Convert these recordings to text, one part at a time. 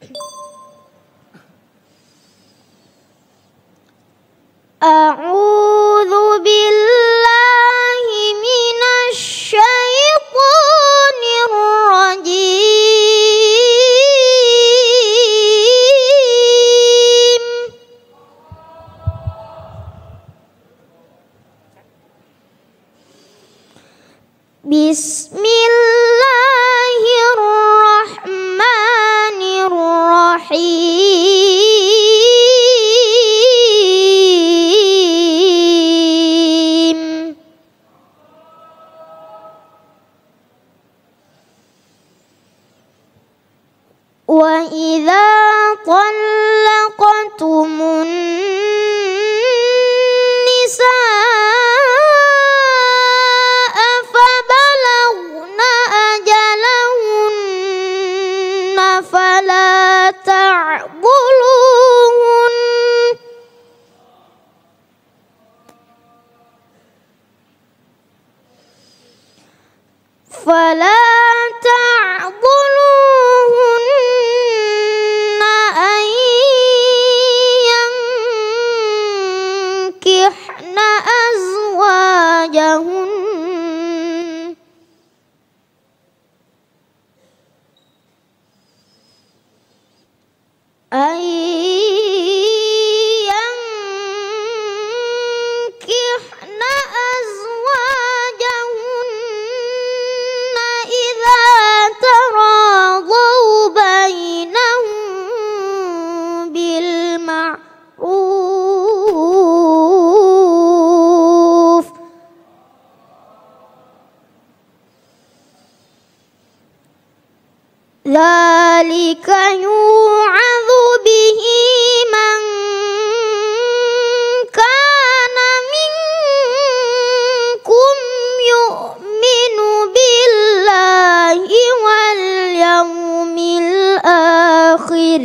Thank you. فإذا طلقتم النساء فبلغن أجلهن فلا تعقلوهن فلا يوعظ به من كان منكم يؤمن بالله واليوم الآخر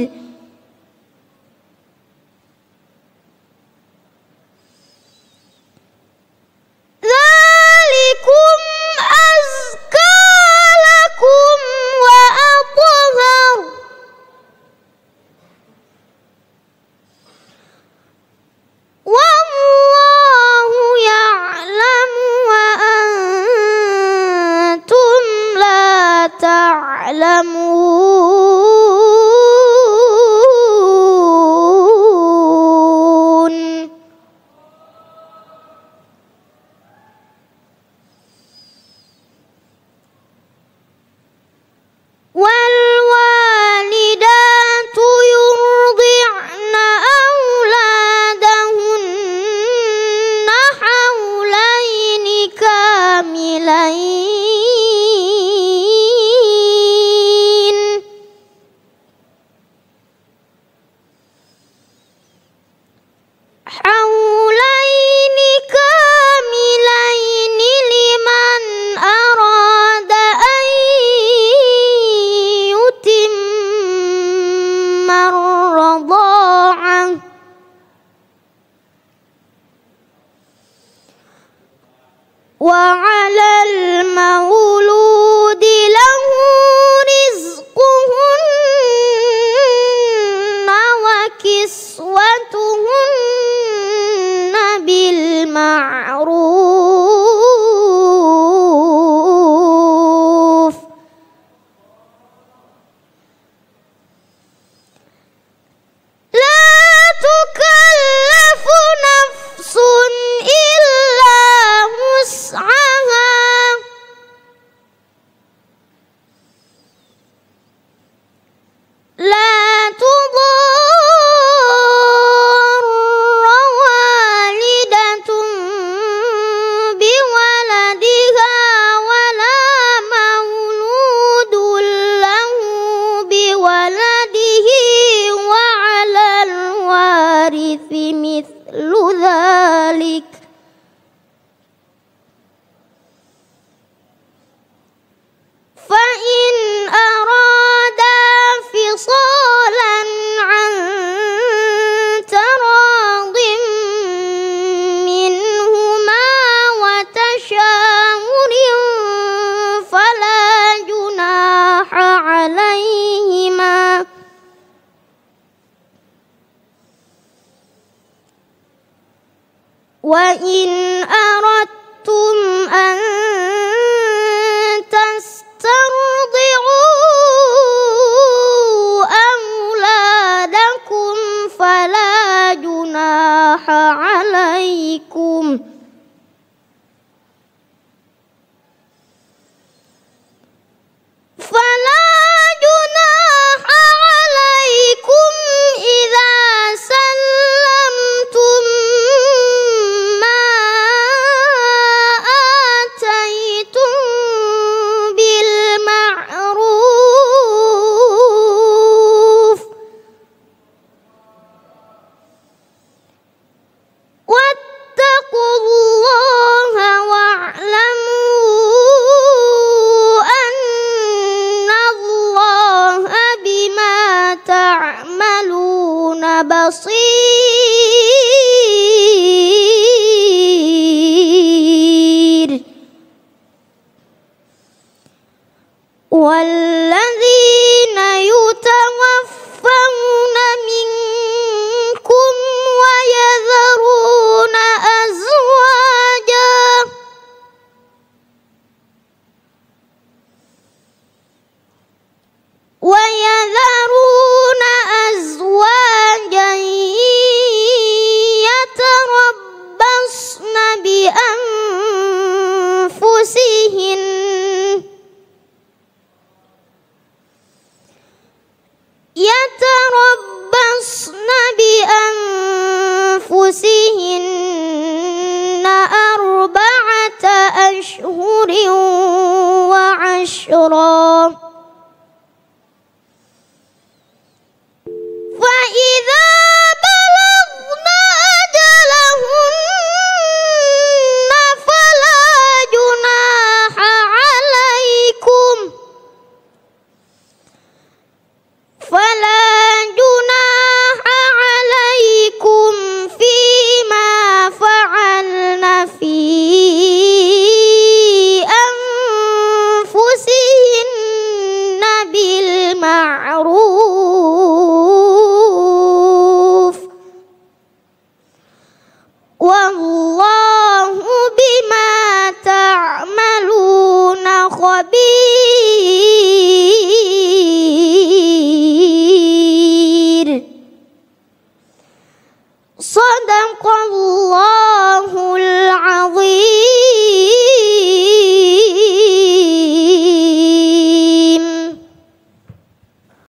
يوم الرضاعة وعاد الوارث مثل ذلك وإن أردتم أن بصير 沙龙。